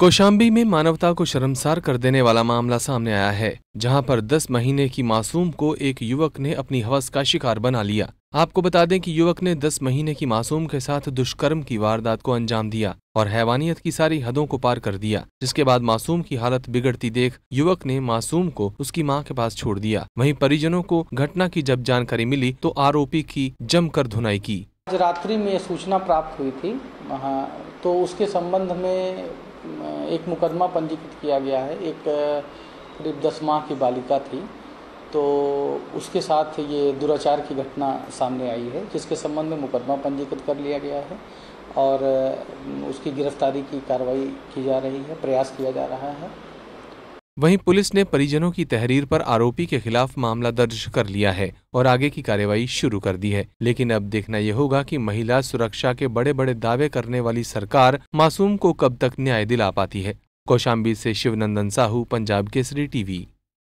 कोशाम्बी में मानवता को शर्मसार कर देने वाला मामला सामने आया है जहां पर 10 महीने की मासूम को एक युवक ने अपनी हवस का शिकार बना लिया आपको बता दें कि युवक ने 10 महीने की मासूम के साथ दुष्कर्म की वारदात को अंजाम दिया और हैवानियत की सारी हदों को पार कर दिया जिसके बाद मासूम की हालत बिगड़ती देख युवक ने मासूम को उसकी मां के पास छोड़ दिया वहीं परिजनों को घटना की जब जानकारी मिली तो आरोपी की जमकर धुनाई की रात्रि में सूचना प्राप्त हुई थी तो उसके संबंध में एक मुकदमा पंजीकृत किया गया है एक करीब दस माह की बालिका थी तो उसके साथ ये दुराचार की घटना सामने आई है जिसके संबंध में मुकदमा पंजीकृत कर लिया गया है और उसकी गिरफ्तारी की कार्रवाई की जा रही है प्रयास किया जा रहा है वहीं पुलिस ने परिजनों की तहरीर पर आरोपी के खिलाफ मामला दर्ज कर लिया है और आगे की कार्यवाही शुरू कर दी है लेकिन अब देखना यह होगा कि महिला सुरक्षा के बड़े बड़े दावे करने वाली सरकार मासूम को कब तक न्याय दिला पाती है कौशाम्बी से शिवनंदन साहू पंजाब केसरी टीवी